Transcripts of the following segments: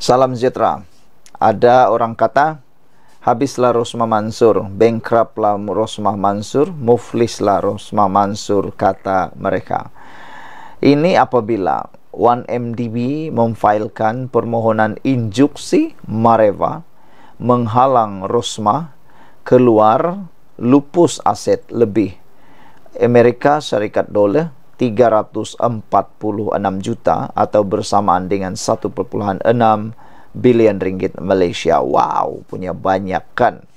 Salam sejahtera. Ada orang kata, habislah Rosmah Mansur, bankraplah Rosmah Mansur, muflislah Rosmah Mansur, kata mereka. Ini apabila 1MDB memfailkan permohonan injuksi Mareva menghalang Rosmah keluar lupus aset lebih Amerika Syarikat Dolar 346 juta atau bersamaan dengan 1.6 bilion ringgit Malaysia. Wow, punya banyak kan.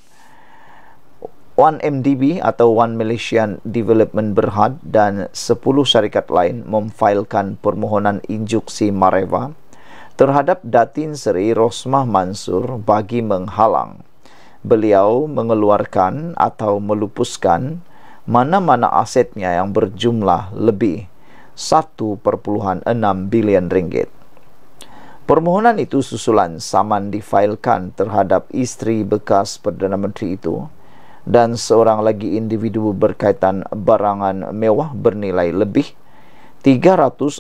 1 MDB atau 1 Malaysian Development Berhad dan 10 syarikat lain memfailkan permohonan injuksi Mareva terhadap Datin Seri Rosmah Mansur bagi menghalang beliau mengeluarkan atau melupuskan mana-mana asetnya yang berjumlah lebih 1.6 bilion ringgit. Permohonan itu susulan saman difailkan terhadap isteri bekas Perdana Menteri itu dan seorang lagi individu berkaitan barangan mewah bernilai lebih 346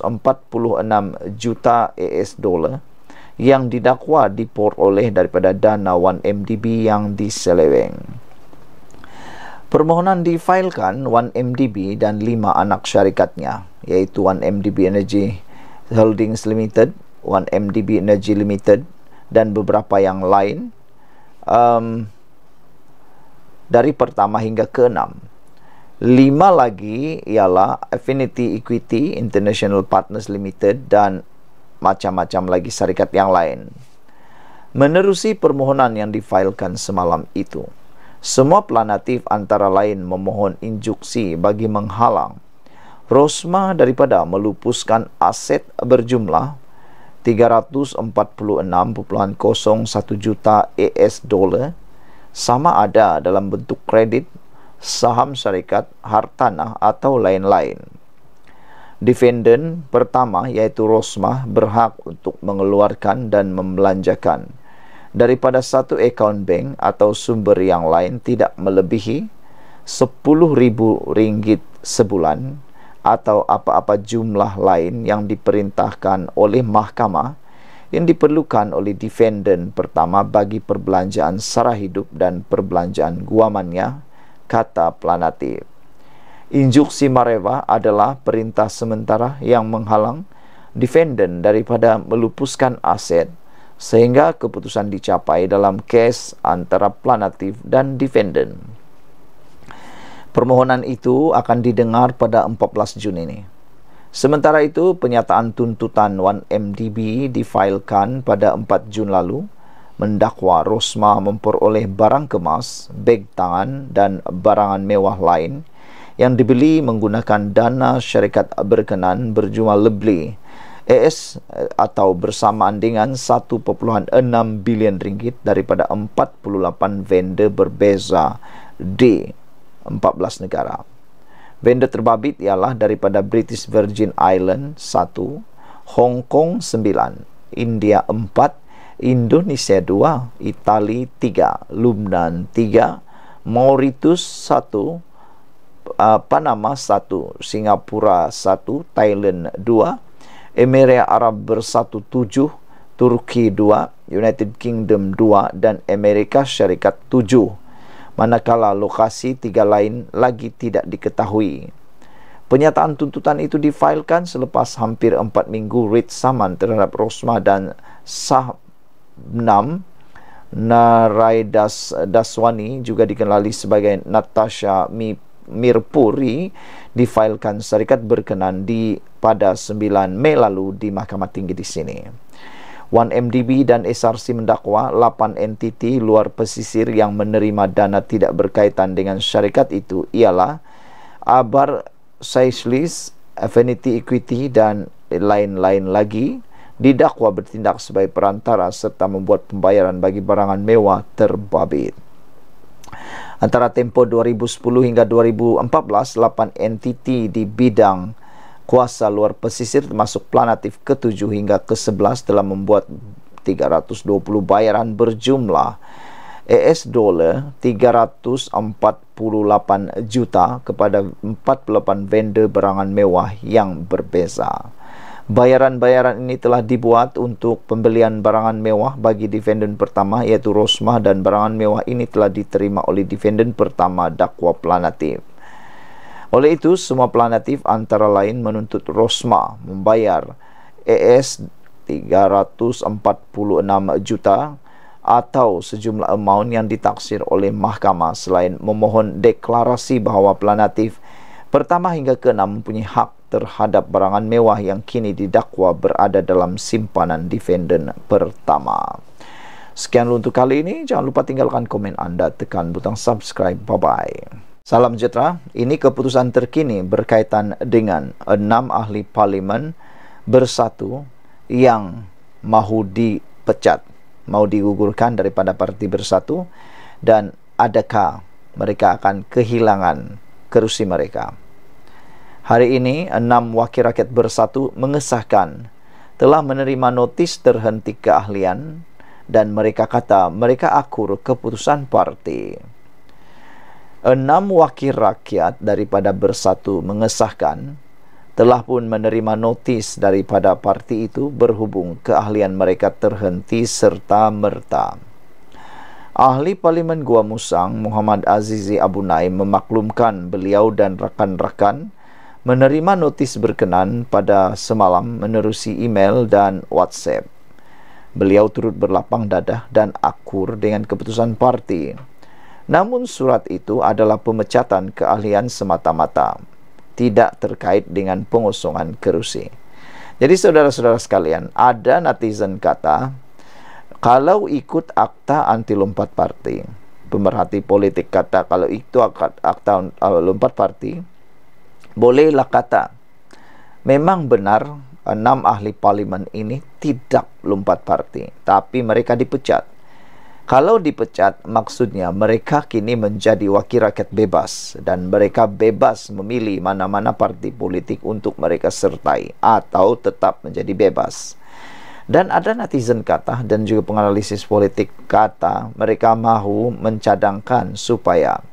juta AS dollar yang didakwa diport oleh daripada dana 1MDB yang diseleweng. Permohonan difailkan 1MDB dan 5 anak syarikatnya iaitu 1MDB Energy Holdings Limited, 1MDB Energy Limited dan beberapa yang lain um, dari pertama hingga ke enam. Lima lagi ialah Affinity Equity International Partners Limited dan macam-macam lagi syarikat yang lain menerusi permohonan yang difailkan semalam itu. Semua planatif antara lain memohon injuksi bagi menghalang. Rosma daripada melupuskan aset berjumlah 346.01 juta AS dollar sama ada dalam bentuk kredit, saham syarikat, hartanah atau lain-lain. Defendant pertama iaitu Rosmah berhak untuk mengeluarkan dan membelanjakan daripada satu akaun bank atau sumber yang lain tidak melebihi sepuluh ribu ringgit sebulan atau apa-apa jumlah lain yang diperintahkan oleh mahkamah yang diperlukan oleh defendant pertama bagi perbelanjaan sara hidup dan perbelanjaan guamannya, kata Planatif. Injuksi Mareva adalah perintah sementara yang menghalang defendant daripada melupuskan aset sehingga keputusan dicapai dalam kes antara planatif dan defendant. Permohonan itu akan didengar pada 14 Jun ini. Sementara itu, penyataan tuntutan 1MDB difailkan pada 4 Jun lalu mendakwa Rosma memperoleh barang kemas, beg tangan dan barangan mewah lain yang dibeli menggunakan dana syarikat berkenan berjumlah lebih AS atau bersamaan dengan 1.6 bilion ringgit daripada 48 vendor berbeza di 14 negara. Vendor terbabit ialah daripada British Virgin Island 1, Hong Kong 9, India 4, Indonesia 2, Itali 3, Lumnan 3, Mauritius 1, uh, Panama 1, Singapura 1, Thailand Emiria Arab Bersatu 7, Turki 2, United Kingdom 2 dan Amerika Syarikat 7. Manakala lokasi tiga lain lagi tidak diketahui. Penyataan tuntutan itu difailkan selepas hampir 4 minggu rit saman terhadap Rosma dan Sahnam Naraidas Daswani juga dikenali sebagai Natasha Mi Mirpuri difailkan syarikat berkenan di pada 9 Mei lalu di Mahkamah Tinggi di sini. 1MDB dan SRC mendakwa 8 entiti luar pesisir yang menerima dana tidak berkaitan dengan syarikat itu ialah Abar Seychelles, Affinity Equity dan lain-lain lagi didakwa bertindak sebagai perantara serta membuat pembayaran bagi barangan mewah terbabit antara tempoh 2010 hingga 2014 lapan entiti di bidang kuasa luar pesisir termasuk planatif ke-7 hingga ke-11 telah membuat 320 bayaran berjumlah ES dollar 348 juta kepada 48 vendor berangan mewah yang berbeza. Bayaran-bayaran ini telah dibuat untuk pembelian barangan mewah bagi defendant pertama iaitu Rosmah dan barangan mewah ini telah diterima oleh defendant pertama dakwa planatif. Oleh itu, semua planatif antara lain menuntut Rosma membayar ES 346 juta atau sejumlah amount yang ditaksir oleh mahkamah selain memohon deklarasi bahawa planatif pertama hingga keenam mempunyai hak terhadap barangan mewah yang kini didakwa berada dalam simpanan defendant pertama. Sekian dulu untuk kali ini. Jangan lupa tinggalkan komen anda. Tekan butang subscribe. Bye-bye. Salam sejahtera. Ini keputusan terkini berkaitan dengan enam ahli parlimen bersatu yang mahu dipecat, mau digugurkan daripada parti bersatu dan adakah mereka akan kehilangan kerusi mereka. Hari ini, enam wakil rakyat bersatu mengesahkan telah menerima notis terhenti keahlian dan mereka kata mereka akur keputusan parti. Enam wakil rakyat daripada bersatu mengesahkan telah pun menerima notis daripada parti itu berhubung keahlian mereka terhenti serta merta. Ahli Parlimen Gua Musang Muhammad Azizi Abu Naim memaklumkan beliau dan rakan-rakan menerima notis berkenan pada semalam menerusi email dan WhatsApp. Beliau turut berlapang dada dan akur dengan keputusan parti. Namun surat itu adalah pemecatan keahlian semata-mata, tidak terkait dengan pengosongan kerusi. Jadi saudara-saudara sekalian, ada netizen kata, kalau ikut akta anti lompat parti, pemerhati politik kata kalau itu akta, akta uh, lompat parti, bolehlah kata memang benar enam ahli parlimen ini tidak lompat parti tapi mereka dipecat kalau dipecat maksudnya mereka kini menjadi wakil rakyat bebas dan mereka bebas memilih mana-mana parti politik untuk mereka sertai atau tetap menjadi bebas dan ada netizen kata dan juga penganalisis politik kata mereka mahu mencadangkan supaya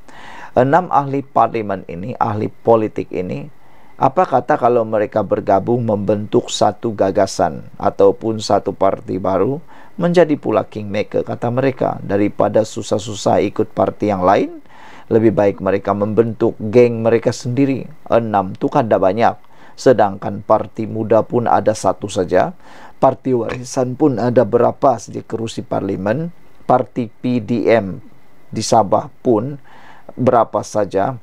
enam ahli parlimen ini, ahli politik ini, apa kata kalau mereka bergabung membentuk satu gagasan ataupun satu partai baru menjadi pula kingmaker kata mereka daripada susah-susah ikut parti yang lain lebih baik mereka membentuk geng mereka sendiri enam itu kan dah banyak sedangkan parti muda pun ada satu saja parti warisan pun ada berapa di kerusi parlimen parti PDM di Sabah pun berapa saja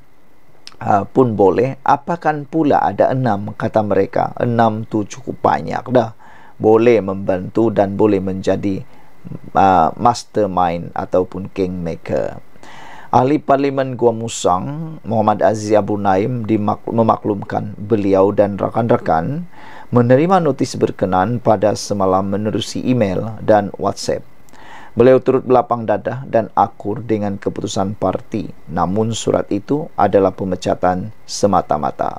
Uh, pun boleh apakan pula ada enam kata mereka enam tu cukup banyak dah boleh membantu dan boleh menjadi uh, mastermind ataupun kingmaker ahli parlimen Gua Musang Muhammad Aziz Abu Naim dimak- memaklumkan beliau dan rakan-rakan menerima notis berkenan pada semalam menerusi email dan whatsapp Beliau turut belapang dada dan akur dengan keputusan parti. Namun surat itu adalah pemecatan semata-mata.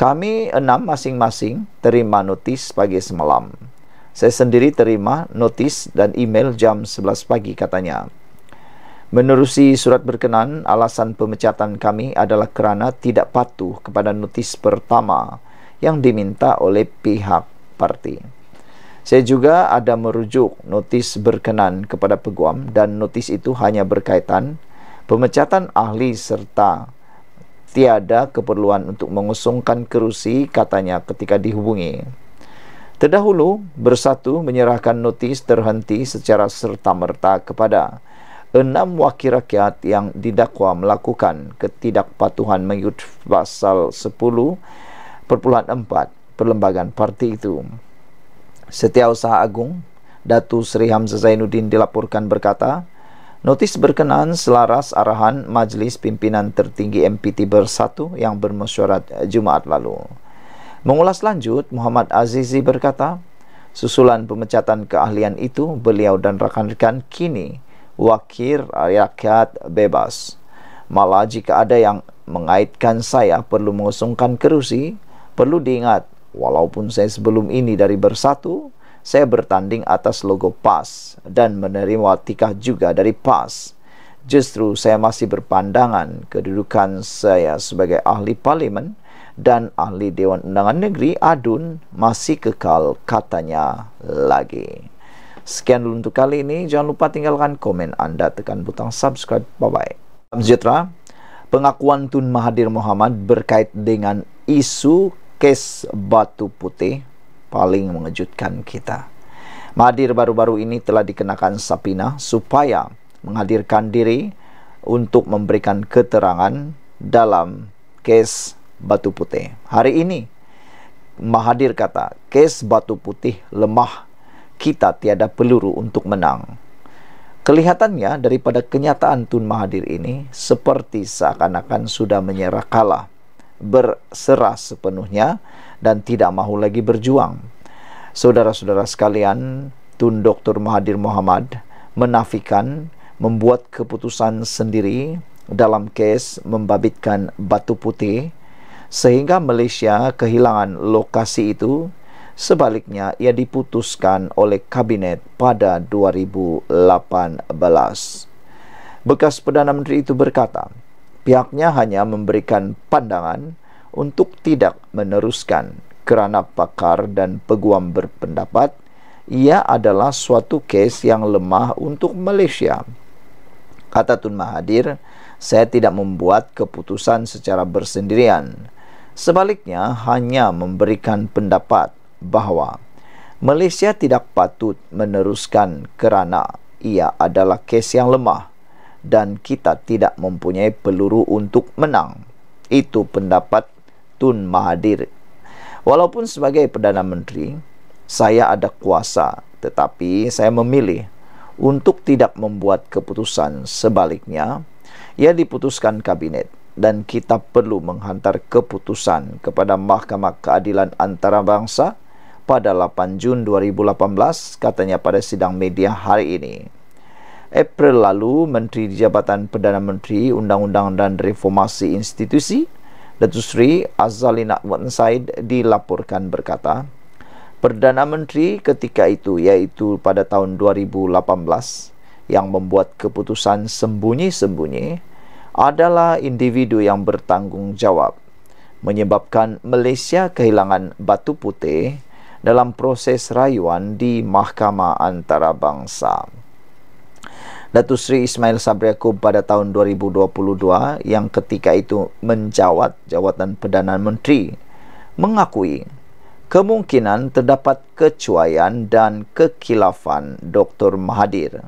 Kami enam masing-masing terima notis pagi semalam. Saya sendiri terima notis dan email jam 11 pagi katanya. Menerusi surat berkenan, alasan pemecatan kami adalah kerana tidak patuh kepada notis pertama yang diminta oleh pihak parti. Saya juga ada merujuk notis berkenan kepada peguam dan notis itu hanya berkaitan pemecatan ahli serta tiada keperluan untuk mengusungkan kerusi katanya ketika dihubungi. Terdahulu bersatu menyerahkan notis terhenti secara serta-merta kepada enam wakil rakyat yang didakwa melakukan ketidakpatuhan mengikut pasal 10.4 perlembagaan parti itu. Setiausaha Agung Datu Sri Hamzah Zainuddin dilaporkan berkata Notis berkenaan selaras arahan Majlis Pimpinan Tertinggi MPT Bersatu yang bermesyuarat Jumaat lalu. Mengulas lanjut, Muhammad Azizi berkata, susulan pemecatan keahlian itu beliau dan rakan-rakan kini wakil rakyat bebas. Malah jika ada yang mengaitkan saya perlu mengusungkan kerusi, perlu diingat Walaupun saya sebelum ini dari bersatu, saya bertanding atas logo PAS dan menerima tikah juga dari PAS. Justru saya masih berpandangan kedudukan saya sebagai ahli parlimen dan ahli Dewan Undangan Negeri Adun masih kekal katanya lagi. Sekian dulu untuk kali ini. Jangan lupa tinggalkan komen anda. Tekan butang subscribe. Bye-bye. Sejahtera. Pengakuan Tun Mahathir Muhammad berkait dengan isu kes batu putih paling mengejutkan kita. Mahathir baru-baru ini telah dikenakan sapina supaya menghadirkan diri untuk memberikan keterangan dalam kes batu putih. Hari ini Mahathir kata, kes batu putih lemah kita tiada peluru untuk menang. Kelihatannya daripada kenyataan Tun Mahathir ini seperti seakan-akan sudah menyerah kalah berserah sepenuhnya dan tidak mahu lagi berjuang. Saudara-saudara sekalian, Tun Dr. Mahathir Mohamad menafikan membuat keputusan sendiri dalam kes membabitkan batu putih sehingga Malaysia kehilangan lokasi itu sebaliknya ia diputuskan oleh kabinet pada 2018 bekas Perdana Menteri itu berkata pihaknya hanya memberikan pandangan untuk tidak meneruskan kerana pakar dan peguam berpendapat ia adalah suatu kes yang lemah untuk Malaysia. Kata Tun Mahathir, saya tidak membuat keputusan secara bersendirian. Sebaliknya, hanya memberikan pendapat bahawa Malaysia tidak patut meneruskan kerana ia adalah kes yang lemah dan kita tidak mempunyai peluru untuk menang. Itu pendapat Tun Mahathir. Walaupun sebagai Perdana Menteri, saya ada kuasa, tetapi saya memilih untuk tidak membuat keputusan sebaliknya ia diputuskan kabinet dan kita perlu menghantar keputusan kepada Mahkamah Keadilan Antarabangsa pada 8 Jun 2018 katanya pada sidang media hari ini. April lalu, Menteri di Jabatan Perdana Menteri Undang-Undang dan Reformasi Institusi, Datuk Seri Azalin Akhwatan Said dilaporkan berkata, Perdana Menteri ketika itu iaitu pada tahun 2018 yang membuat keputusan sembunyi-sembunyi adalah individu yang bertanggungjawab menyebabkan Malaysia kehilangan batu putih dalam proses rayuan di Mahkamah Antarabangsa. Datu Sri Ismail Sabri Yaakob pada tahun 2022 yang ketika itu menjawat jawatan Perdana Menteri mengakui kemungkinan terdapat kecuaian dan kekilafan Dr. Mahathir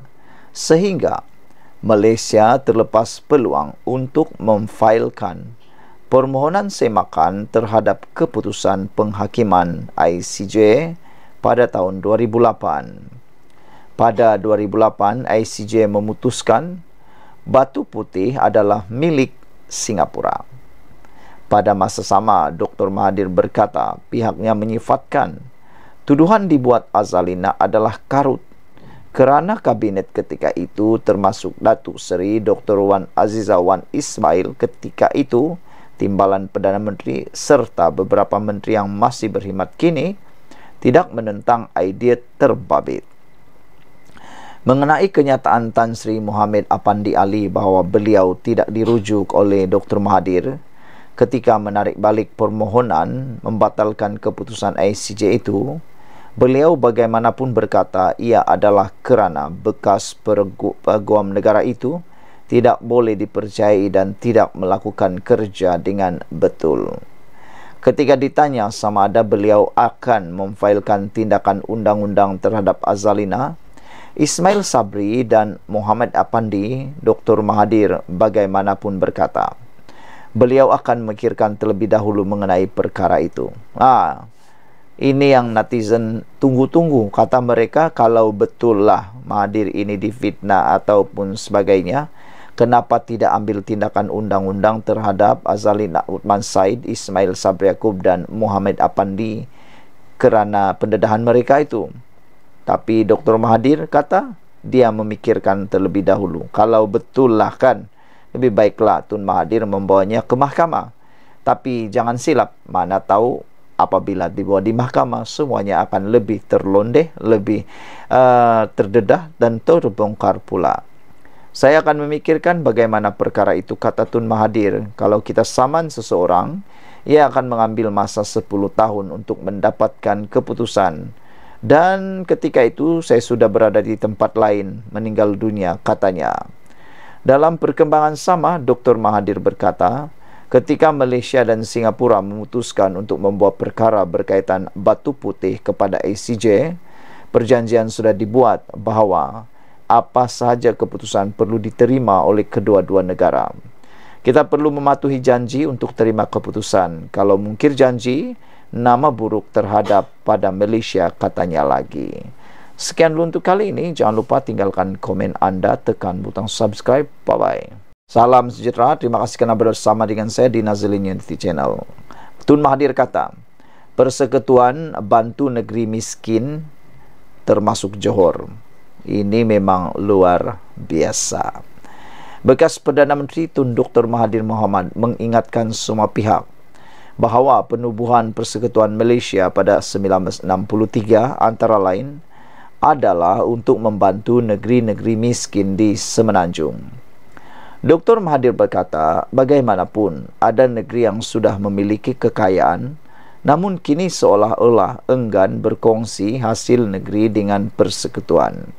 sehingga Malaysia terlepas peluang untuk memfailkan permohonan semakan terhadap keputusan penghakiman ICJ pada tahun 2008 pada 2008 ICJ memutuskan batu putih adalah milik Singapura. Pada masa sama, Dr. Mahathir berkata pihaknya menyifatkan tuduhan dibuat Azalina adalah karut kerana kabinet ketika itu termasuk Datuk Seri Dr. Wan Wan Ismail ketika itu timbalan Perdana Menteri serta beberapa menteri yang masih berkhidmat kini tidak menentang idea terbabit mengenai kenyataan Tan Sri Muhammad Apandi Ali bahawa beliau tidak dirujuk oleh Dr. Mahathir ketika menarik balik permohonan membatalkan keputusan ICJ itu, beliau bagaimanapun berkata ia adalah kerana bekas peguam negara itu tidak boleh dipercayai dan tidak melakukan kerja dengan betul. Ketika ditanya sama ada beliau akan memfailkan tindakan undang-undang terhadap Azalina, Ismail Sabri dan Muhammad Apandi, Dr. Mahadir bagaimanapun berkata, beliau akan memikirkan terlebih dahulu mengenai perkara itu. Ah, ini yang netizen tunggu-tunggu kata mereka kalau betul lah Mahadir ini difitnah ataupun sebagainya, kenapa tidak ambil tindakan undang-undang terhadap Azalin Utman Said, Ismail Sabri Yaakob dan Muhammad Apandi kerana pendedahan mereka itu? Tapi Dr. Mahathir kata dia memikirkan terlebih dahulu. Kalau betul lah kan lebih baiklah Tun Mahathir membawanya ke mahkamah. Tapi jangan silap, mana tahu apabila dibawa di mahkamah semuanya akan lebih terlondeh, lebih uh, terdedah dan terbongkar pula. Saya akan memikirkan bagaimana perkara itu kata Tun Mahathir. Kalau kita saman seseorang, ia akan mengambil masa 10 tahun untuk mendapatkan keputusan dan ketika itu saya sudah berada di tempat lain meninggal dunia katanya dalam perkembangan sama Dr Mahathir berkata ketika Malaysia dan Singapura memutuskan untuk membuat perkara berkaitan batu putih kepada ACJ perjanjian sudah dibuat bahawa apa sahaja keputusan perlu diterima oleh kedua-dua negara kita perlu mematuhi janji untuk terima keputusan kalau mungkir janji nama buruk terhadap pada Malaysia katanya lagi. Sekian dulu untuk kali ini. Jangan lupa tinggalkan komen anda, tekan butang subscribe. Bye-bye. Salam sejahtera. Terima kasih kerana bersama dengan saya di Nazilin Unity Channel. Tun Mahathir kata, Persekutuan Bantu Negeri Miskin termasuk Johor. Ini memang luar biasa. Bekas Perdana Menteri Tun Dr. Mahathir Mohamad mengingatkan semua pihak bahawa penubuhan Persekutuan Malaysia pada 1963 antara lain adalah untuk membantu negeri-negeri miskin di Semenanjung. Dr. Mahathir berkata, bagaimanapun ada negeri yang sudah memiliki kekayaan namun kini seolah-olah enggan berkongsi hasil negeri dengan persekutuan.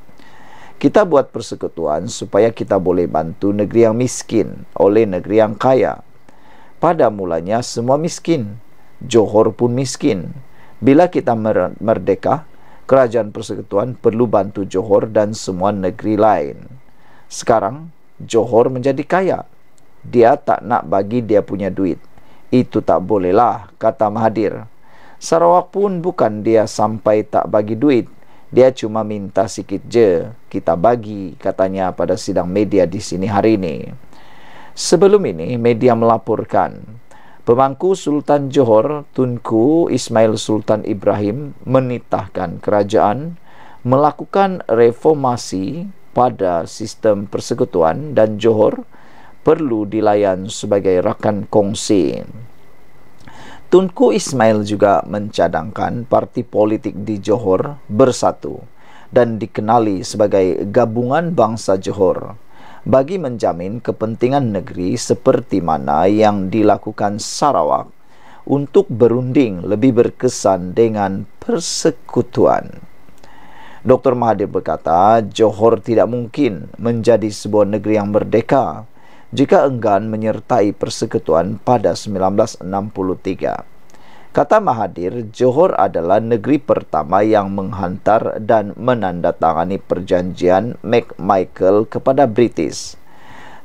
Kita buat persekutuan supaya kita boleh bantu negeri yang miskin oleh negeri yang kaya pada mulanya semua miskin. Johor pun miskin. Bila kita merdeka, kerajaan persekutuan perlu bantu Johor dan semua negeri lain. Sekarang, Johor menjadi kaya. Dia tak nak bagi dia punya duit. Itu tak bolehlah, kata Mahathir. Sarawak pun bukan dia sampai tak bagi duit. Dia cuma minta sikit je. Kita bagi, katanya pada sidang media di sini hari ini. Sebelum ini, media melaporkan pemangku Sultan Johor Tunku Ismail Sultan Ibrahim menitahkan kerajaan melakukan reformasi pada sistem persekutuan dan Johor perlu dilayan sebagai rakan kongsi. Tunku Ismail juga mencadangkan parti politik di Johor bersatu dan dikenali sebagai gabungan bangsa Johor bagi menjamin kepentingan negeri seperti mana yang dilakukan Sarawak untuk berunding lebih berkesan dengan persekutuan. Dr. Mahathir berkata, Johor tidak mungkin menjadi sebuah negeri yang merdeka jika enggan menyertai persekutuan pada 1963. Kata Mahathir, Johor adalah negeri pertama yang menghantar dan menandatangani perjanjian McMichael kepada British.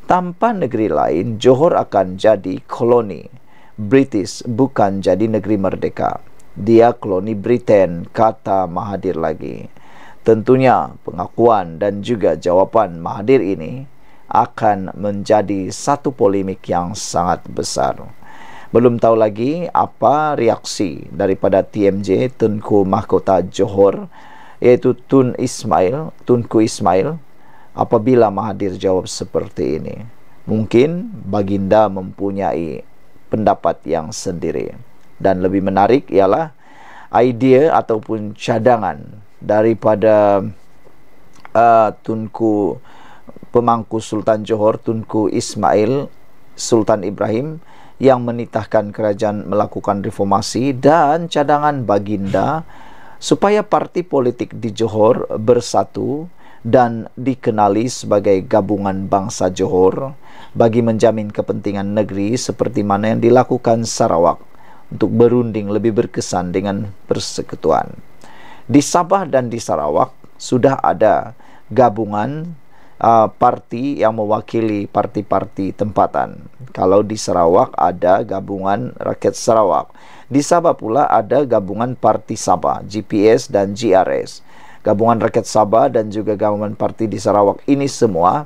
Tanpa negeri lain, Johor akan jadi koloni. British bukan jadi negeri merdeka. Dia koloni Britain, kata Mahathir lagi. Tentunya pengakuan dan juga jawapan Mahathir ini akan menjadi satu polemik yang sangat besar belum tahu lagi apa reaksi daripada TMJ Tunku Mahkota Johor iaitu Tun Ismail Tunku Ismail apabila Mahathir jawab seperti ini mungkin baginda mempunyai pendapat yang sendiri dan lebih menarik ialah idea ataupun cadangan daripada uh, Tunku Pemangku Sultan Johor Tunku Ismail Sultan Ibrahim yang menitahkan kerajaan melakukan reformasi dan cadangan baginda supaya parti politik di Johor bersatu dan dikenali sebagai gabungan bangsa Johor bagi menjamin kepentingan negeri seperti mana yang dilakukan Sarawak untuk berunding lebih berkesan dengan persekutuan. Di Sabah dan di Sarawak sudah ada gabungan uh, parti yang mewakili parti-parti tempatan. Kalau di Sarawak ada gabungan rakyat Sarawak. Di Sabah pula ada gabungan parti Sabah, GPS dan GRS. Gabungan rakyat Sabah dan juga gabungan parti di Sarawak ini semua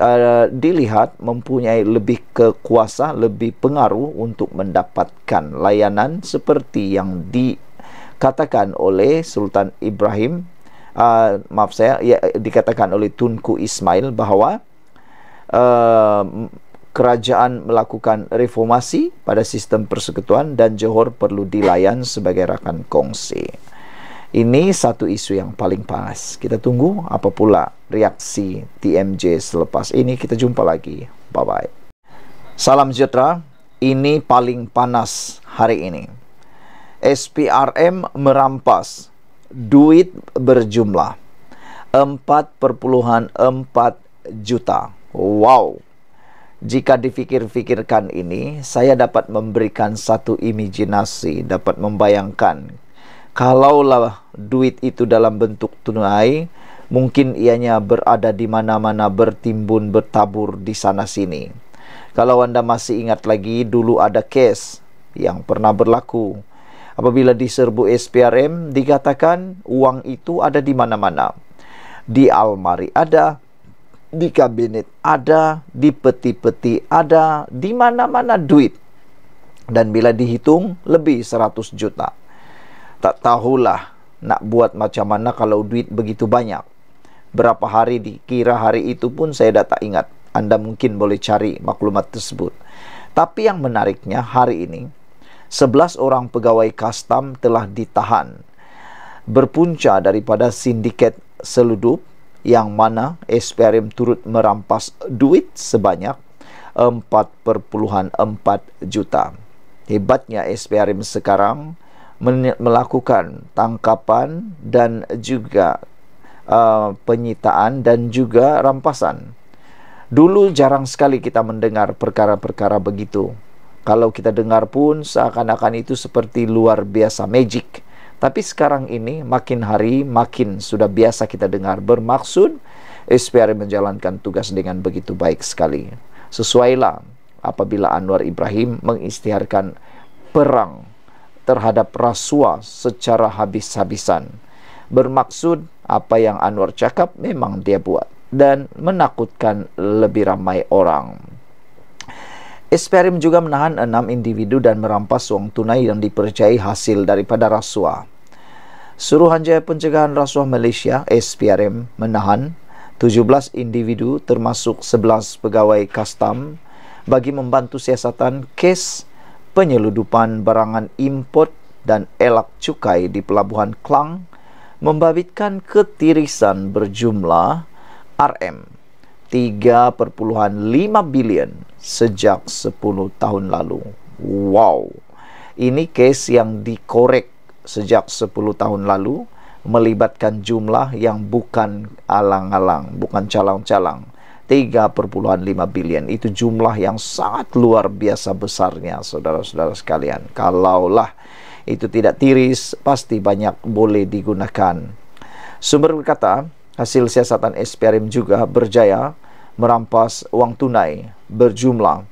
uh, dilihat mempunyai lebih kekuasa, lebih pengaruh untuk mendapatkan layanan seperti yang dikatakan oleh Sultan Ibrahim uh, maaf saya ya, dikatakan oleh Tunku Ismail bahawa uh, kerajaan melakukan reformasi pada sistem persekutuan dan Johor perlu dilayan sebagai rakan kongsi. Ini satu isu yang paling panas. Kita tunggu apa pula reaksi TMJ selepas ini. Kita jumpa lagi. Bye-bye. Salam sejahtera. Ini paling panas hari ini. SPRM merampas duit berjumlah 4.4 juta. Wow. Jika difikir-fikirkan ini, saya dapat memberikan satu imajinasi, dapat membayangkan kalaulah duit itu dalam bentuk tunai, mungkin ianya berada di mana-mana bertimbun bertabur di sana sini. Kalau Anda masih ingat lagi dulu ada case yang pernah berlaku, apabila diserbu SPRM dikatakan wang itu ada di mana-mana di almari ada di kabinet ada di peti-peti ada di mana-mana duit dan bila dihitung lebih 100 juta tak tahulah nak buat macam mana kalau duit begitu banyak berapa hari dikira hari itu pun saya dah tak ingat anda mungkin boleh cari maklumat tersebut tapi yang menariknya hari ini Sebelas orang pegawai kastam telah ditahan berpunca daripada sindiket seludup yang mana SPRM turut merampas duit sebanyak 4.4 juta. Hebatnya SPRM sekarang melakukan tangkapan dan juga uh, penyitaan dan juga rampasan. Dulu jarang sekali kita mendengar perkara-perkara begitu kalau kita dengar pun seakan-akan itu seperti luar biasa magic. Tapi sekarang ini makin hari makin sudah biasa kita dengar bermaksud SPR menjalankan tugas dengan begitu baik sekali. Sesuailah apabila Anwar Ibrahim mengistiharkan perang terhadap rasuah secara habis-habisan. Bermaksud apa yang Anwar cakap memang dia buat dan menakutkan lebih ramai orang Esperim juga menahan enam individu dan merampas wang tunai yang dipercayai hasil daripada rasuah. Suruhanjaya Pencegahan Rasuah Malaysia, SPRM, menahan 17 individu termasuk 11 pegawai kastam bagi membantu siasatan kes penyeludupan barangan import dan elak cukai di Pelabuhan Kelang, membabitkan ketirisan berjumlah RM 3.5 bilion sejak 10 tahun lalu. Wow. Ini kes yang dikorek sejak 10 tahun lalu melibatkan jumlah yang bukan alang-alang, bukan calang-calang. 3.5 bilion itu jumlah yang sangat luar biasa besarnya saudara-saudara sekalian. Kalaulah itu tidak tiris pasti banyak boleh digunakan. Sumber berkata hasil siasatan SPRM juga berjaya merampas uang tunai berjumlah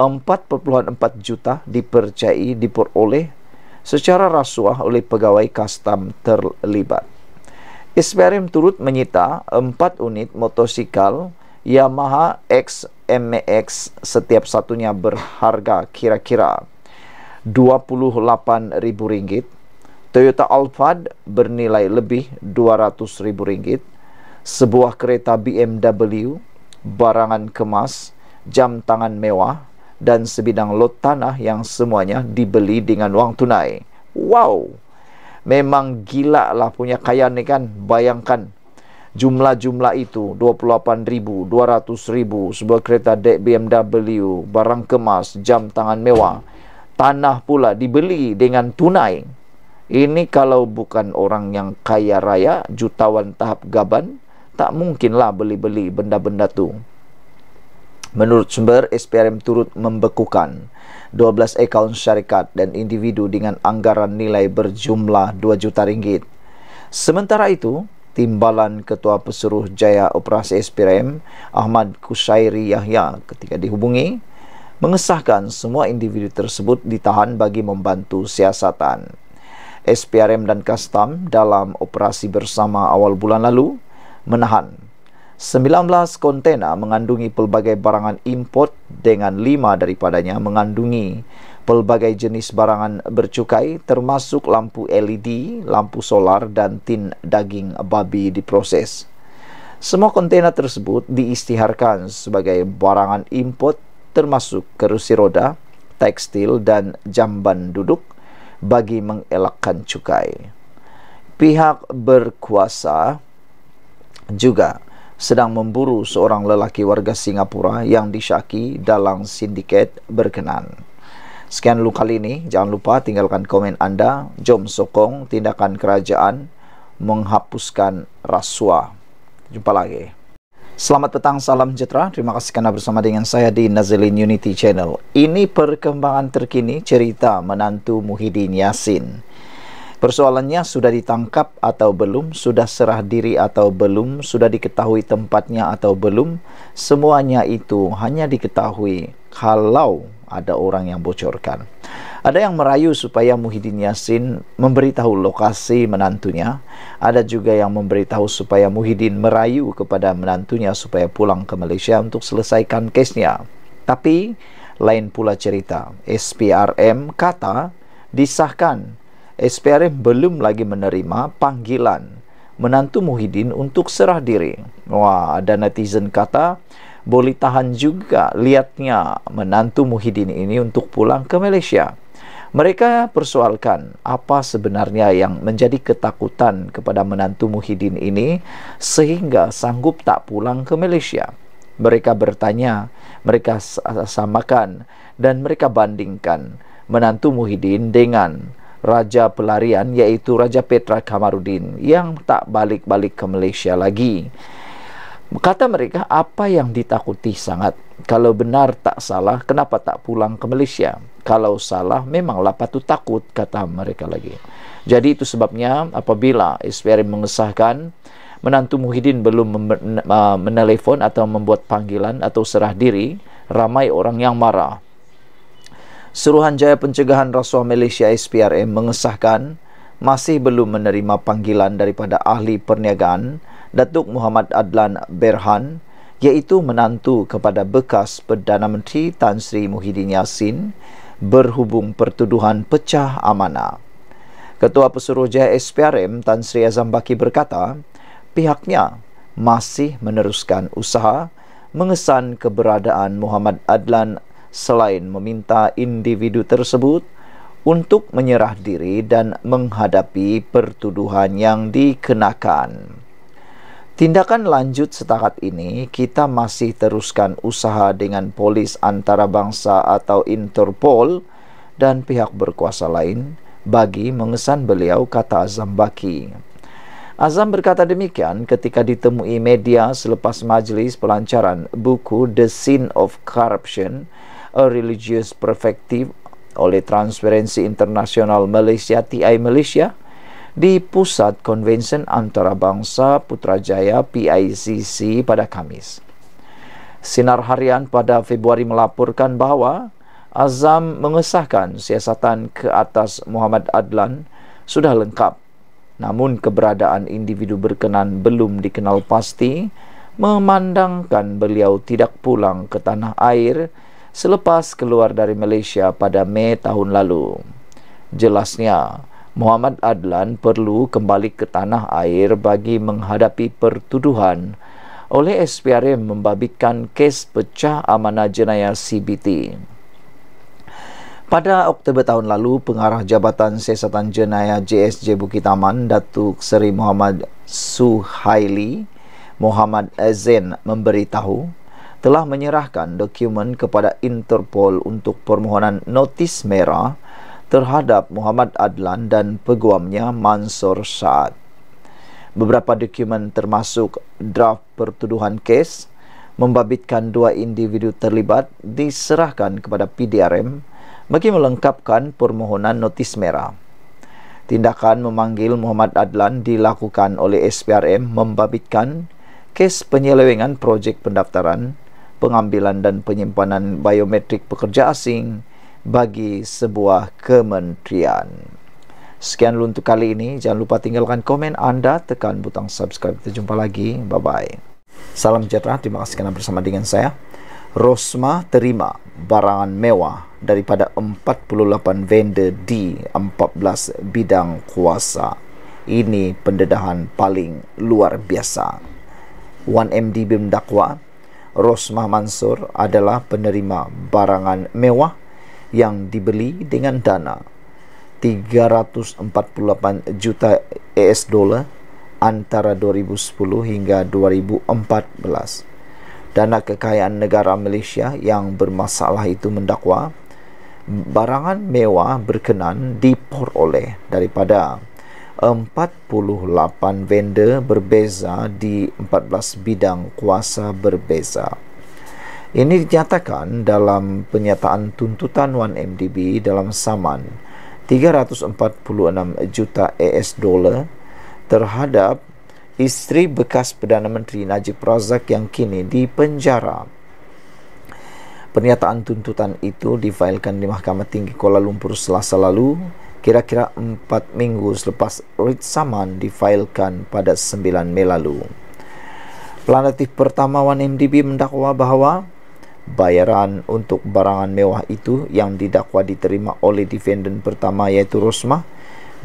4.4 juta dipercayai diperoleh secara rasuah oleh pegawai kastam terlibat. Isperim turut menyita 4 unit motosikal Yamaha XMX setiap satunya berharga kira-kira rm ringgit. Toyota Alphard bernilai lebih rm ringgit. sebuah kereta BMW barangan kemas jam tangan mewah dan sebidang lot tanah yang semuanya dibeli dengan wang tunai. Wow. Memang gila lah punya kaya ni kan. Bayangkan jumlah-jumlah itu 28,000, 200,000 sebuah kereta dek BMW, barang kemas, jam tangan mewah, tanah pula dibeli dengan tunai. Ini kalau bukan orang yang kaya raya, jutawan tahap gaban, tak mungkinlah beli-beli benda-benda tu. Menurut sumber, SPRM turut membekukan 12 akaun syarikat dan individu dengan anggaran nilai berjumlah 2 juta ringgit. Sementara itu, Timbalan Ketua Pesuruh Jaya Operasi SPRM Ahmad Kusairi Yahya ketika dihubungi mengesahkan semua individu tersebut ditahan bagi membantu siasatan. SPRM dan Kastam dalam operasi bersama awal bulan lalu menahan 19 kontena mengandungi pelbagai barangan import dengan 5 daripadanya mengandungi pelbagai jenis barangan bercukai termasuk lampu LED, lampu solar dan tin daging babi diproses. Semua kontena tersebut diistiharkan sebagai barangan import termasuk kerusi roda, tekstil dan jamban duduk bagi mengelakkan cukai. Pihak berkuasa juga sedang memburu seorang lelaki warga Singapura yang disyaki dalam sindiket berkenan. Sekian dulu kali ini, jangan lupa tinggalkan komen anda. Jom sokong tindakan kerajaan menghapuskan rasuah. Jumpa lagi. Selamat petang salam sejahtera. Terima kasih kerana bersama dengan saya di Nazilin Unity Channel. Ini perkembangan terkini cerita menantu Muhyiddin Yassin. Persoalannya sudah ditangkap atau belum, sudah serah diri atau belum, sudah diketahui tempatnya atau belum, semuanya itu hanya diketahui kalau ada orang yang bocorkan. Ada yang merayu supaya Muhyiddin Yassin memberitahu lokasi menantunya. Ada juga yang memberitahu supaya Muhyiddin merayu kepada menantunya supaya pulang ke Malaysia untuk selesaikan kesnya. Tapi lain pula cerita. SPRM kata disahkan SPRM belum lagi menerima panggilan menantu Muhyiddin untuk serah diri. Wah, ada netizen kata, boleh tahan juga lihatnya menantu Muhyiddin ini untuk pulang ke Malaysia. Mereka persoalkan apa sebenarnya yang menjadi ketakutan kepada menantu Muhyiddin ini sehingga sanggup tak pulang ke Malaysia. Mereka bertanya, mereka samakan dan mereka bandingkan menantu Muhyiddin dengan Raja Pelarian iaitu Raja Petra Kamarudin yang tak balik-balik ke Malaysia lagi. Kata mereka, apa yang ditakuti sangat? Kalau benar tak salah, kenapa tak pulang ke Malaysia? Kalau salah, memanglah patut takut, kata mereka lagi. Jadi itu sebabnya apabila SPR mengesahkan menantu Muhyiddin belum uh, menelpon atau membuat panggilan atau serah diri, ramai orang yang marah. Suruhanjaya Pencegahan Rasuah Malaysia SPRM mengesahkan masih belum menerima panggilan daripada ahli perniagaan Datuk Muhammad Adlan Berhan iaitu menantu kepada bekas Perdana Menteri Tan Sri Muhyiddin Yassin berhubung pertuduhan pecah amanah. Ketua Pesuruhjaya SPRM Tan Sri Azam Baki berkata pihaknya masih meneruskan usaha mengesan keberadaan Muhammad Adlan selain meminta individu tersebut untuk menyerah diri dan menghadapi pertuduhan yang dikenakan. Tindakan lanjut setakat ini, kita masih teruskan usaha dengan polis antarabangsa atau Interpol dan pihak berkuasa lain bagi mengesan beliau kata Azam Baki. Azam berkata demikian ketika ditemui media selepas majlis pelancaran buku The Sin of Corruption A Religious Perspective oleh Transparency International Malaysia TI Malaysia di Pusat Convention Antarabangsa Putrajaya PICC pada Kamis. Sinar Harian pada Februari melaporkan bahawa Azam mengesahkan siasatan ke atas Muhammad Adlan sudah lengkap namun keberadaan individu berkenan belum dikenal pasti memandangkan beliau tidak pulang ke tanah air selepas keluar dari Malaysia pada Mei tahun lalu. Jelasnya, Muhammad Adlan perlu kembali ke tanah air bagi menghadapi pertuduhan oleh SPRM membabitkan kes pecah amanah jenayah CBT. Pada Oktober tahun lalu, pengarah Jabatan Siasatan Jenayah JSJ Bukit Taman Datuk Seri Muhammad Suhaili Muhammad Azin memberitahu, telah menyerahkan dokumen kepada Interpol untuk permohonan notis merah terhadap Muhammad Adlan dan peguamnya Mansor Saad. Beberapa dokumen termasuk draft pertuduhan kes membabitkan dua individu terlibat diserahkan kepada PDRM bagi melengkapkan permohonan notis merah. Tindakan memanggil Muhammad Adlan dilakukan oleh SPRM membabitkan kes penyelewengan projek pendaftaran pengambilan dan penyimpanan biometrik pekerja asing bagi sebuah kementerian. Sekian dulu untuk kali ini. Jangan lupa tinggalkan komen anda, tekan butang subscribe. Kita jumpa lagi. Bye-bye. Salam sejahtera. Terima kasih kerana bersama dengan saya. Rosma terima barangan mewah daripada 48 vendor di 14 bidang kuasa. Ini pendedahan paling luar biasa. 1MDB mendakwa Rosmah Mansur adalah penerima barangan mewah yang dibeli dengan dana 348 juta AS dollar antara 2010 hingga 2014. Dana kekayaan negara Malaysia yang bermasalah itu mendakwa barangan mewah berkenan diperoleh daripada 48 vendor berbeza di 14 bidang kuasa berbeza. Ini dinyatakan dalam penyataan tuntutan 1MDB dalam saman 346 juta AS dolar terhadap isteri bekas Perdana Menteri Najib Razak yang kini di penjara. Pernyataan tuntutan itu difailkan di Mahkamah Tinggi Kuala Lumpur selasa lalu kira-kira empat minggu selepas writ saman difailkan pada 9 Mei lalu. Pelanatif pertama 1MDB mendakwa bahawa bayaran untuk barangan mewah itu yang didakwa diterima oleh defendant pertama iaitu Rosmah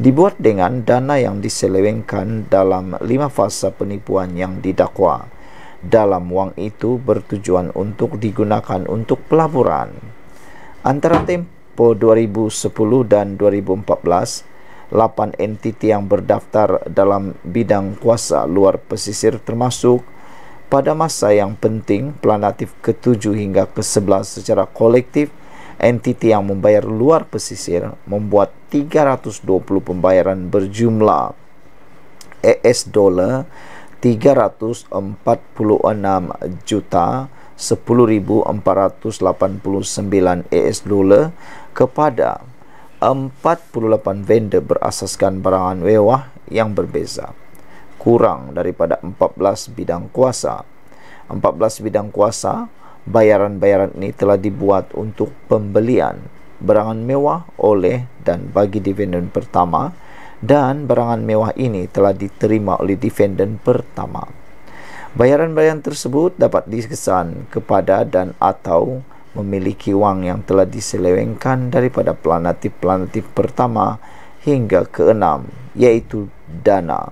dibuat dengan dana yang diselewengkan dalam lima fasa penipuan yang didakwa. Dalam wang itu bertujuan untuk digunakan untuk pelaburan. Antara tempat Po 2010 dan 2014 8 entiti yang berdaftar dalam bidang kuasa luar pesisir termasuk pada masa yang penting planatif ke-7 hingga ke-11 secara kolektif entiti yang membayar luar pesisir membuat 320 pembayaran berjumlah ES dollar 346 juta 10489 ES dollar kepada 48 vendor berasaskan barangan mewah yang berbeza kurang daripada 14 bidang kuasa 14 bidang kuasa bayaran-bayaran ini telah dibuat untuk pembelian barangan mewah oleh dan bagi defendant pertama dan barangan mewah ini telah diterima oleh defendant pertama bayaran-bayaran tersebut dapat dikesan kepada dan atau memiliki wang yang telah diselewengkan daripada planetif-planetif pertama hingga keenam iaitu dana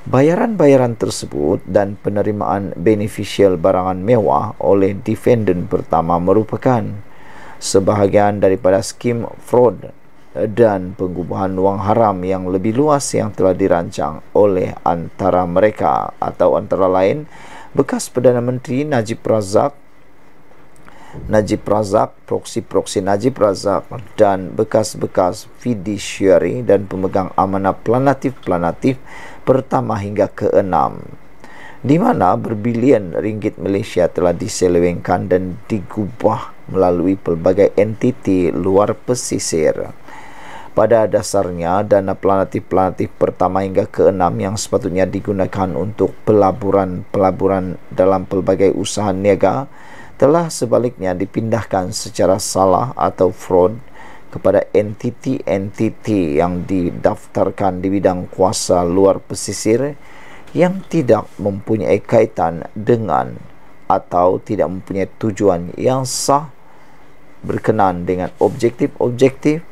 Bayaran-bayaran tersebut dan penerimaan beneficial barangan mewah oleh defendant pertama merupakan sebahagian daripada skim fraud dan pengubahan wang haram yang lebih luas yang telah dirancang oleh antara mereka atau antara lain bekas Perdana Menteri Najib Razak Najib Razak, proksi-proksi Najib Razak dan bekas-bekas fiduciary dan pemegang amanah planatif-planatif pertama hingga keenam di mana berbilion ringgit Malaysia telah diselewengkan dan digubah melalui pelbagai entiti luar pesisir. Pada dasarnya, dana planatif-planatif pertama hingga keenam yang sepatutnya digunakan untuk pelaburan-pelaburan dalam pelbagai usaha niaga telah sebaliknya dipindahkan secara salah atau fraud kepada entiti-entiti yang didaftarkan di bidang kuasa luar pesisir yang tidak mempunyai kaitan dengan atau tidak mempunyai tujuan yang sah berkenan dengan objektif-objektif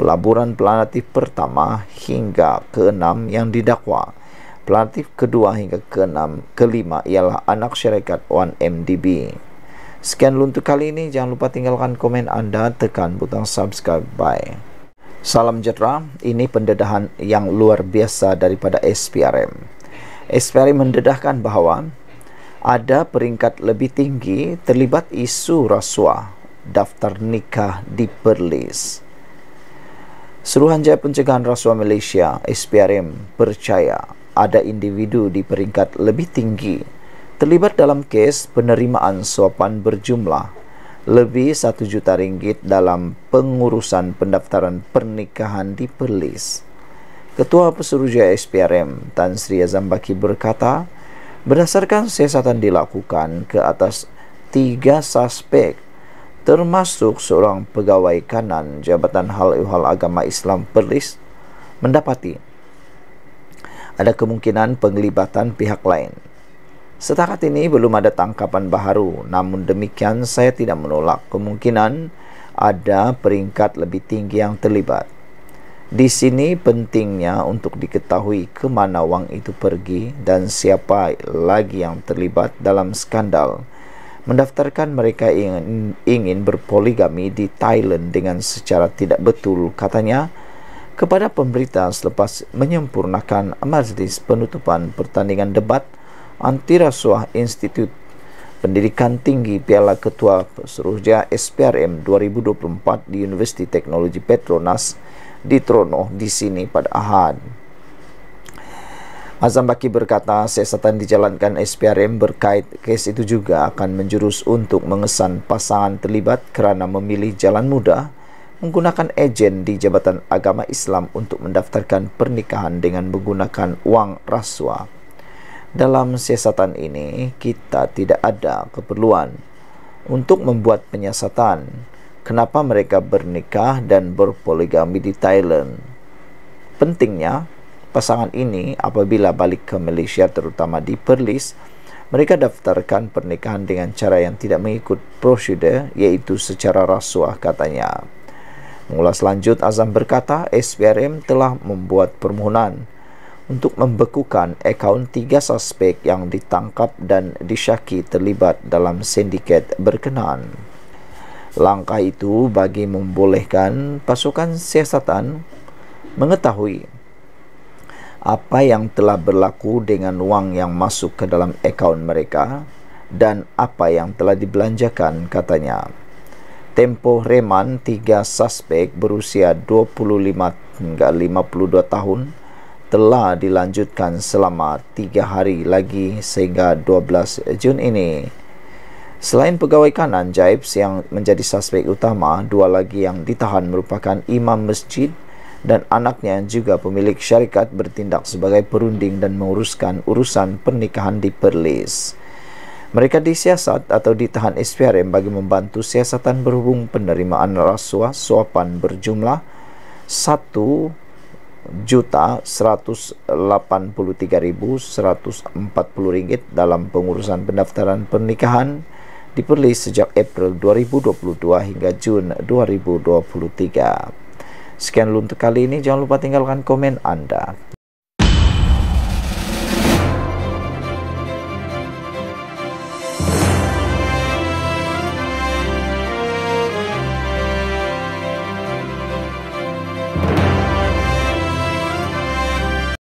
pelaburan planatif pertama hingga keenam yang didakwa. Planatif kedua hingga keenam, kelima ialah anak syarikat 1MDB. Sekian dulu untuk kali ini. Jangan lupa tinggalkan komen anda. Tekan butang subscribe. Bye. Salam sejahtera. Ini pendedahan yang luar biasa daripada SPRM. SPRM mendedahkan bahawa ada peringkat lebih tinggi terlibat isu rasuah daftar nikah di Perlis. Suruhanjaya Pencegahan Rasuah Malaysia SPRM percaya ada individu di peringkat lebih tinggi terlibat dalam kes penerimaan suapan berjumlah lebih 1 juta ringgit dalam pengurusan pendaftaran pernikahan di Perlis. Ketua Pesuruhjaya SPRM Tan Sri Azam Baki berkata, berdasarkan siasatan dilakukan ke atas tiga suspek termasuk seorang pegawai kanan Jabatan Hal Ihwal Agama Islam Perlis mendapati ada kemungkinan penglibatan pihak lain Setakat ini belum ada tangkapan baharu, namun demikian saya tidak menolak kemungkinan ada peringkat lebih tinggi yang terlibat. Di sini pentingnya untuk diketahui ke mana wang itu pergi dan siapa lagi yang terlibat dalam skandal. Mendaftarkan mereka ingin, ingin berpoligami di Thailand dengan secara tidak betul, katanya, kepada pemberita selepas menyempurnakan majlis penutupan pertandingan debat Antirasuah Institut Pendidikan Tinggi Piala Ketua Seterusnya SPRM 2024 di Universiti Teknologi Petronas di Trono di sini pada Ahad. Azam Baki berkata siasatan dijalankan SPRM berkait kes itu juga akan menjurus untuk mengesan pasangan terlibat kerana memilih jalan mudah menggunakan ejen di Jabatan Agama Islam untuk mendaftarkan pernikahan dengan menggunakan wang rasuah dalam siasatan ini kita tidak ada keperluan untuk membuat penyiasatan kenapa mereka bernikah dan berpoligami di Thailand. Pentingnya, pasangan ini apabila balik ke Malaysia terutama di Perlis, mereka daftarkan pernikahan dengan cara yang tidak mengikut prosedur iaitu secara rasuah katanya. Mengulas lanjut, Azam berkata SPRM telah membuat permohonan untuk membekukan akaun tiga suspek yang ditangkap dan disyaki terlibat dalam sindiket berkenaan. Langkah itu bagi membolehkan pasukan siasatan mengetahui apa yang telah berlaku dengan wang yang masuk ke dalam akaun mereka dan apa yang telah dibelanjakan katanya. Tempoh reman tiga suspek berusia 25 hingga 52 tahun telah dilanjutkan selama tiga hari lagi sehingga 12 Jun ini. Selain pegawai kanan Jaibs yang menjadi suspek utama, dua lagi yang ditahan merupakan imam masjid dan anaknya yang juga pemilik syarikat bertindak sebagai perunding dan menguruskan urusan pernikahan di Perlis. Mereka disiasat atau ditahan SPRM bagi membantu siasatan berhubung penerimaan rasuah suapan berjumlah juta 183.140 ringgit dalam pengurusan pendaftaran pernikahan diperli sejak April 2022 hingga Jun 2023. Sekian untuk kali ini, jangan lupa tinggalkan komen Anda.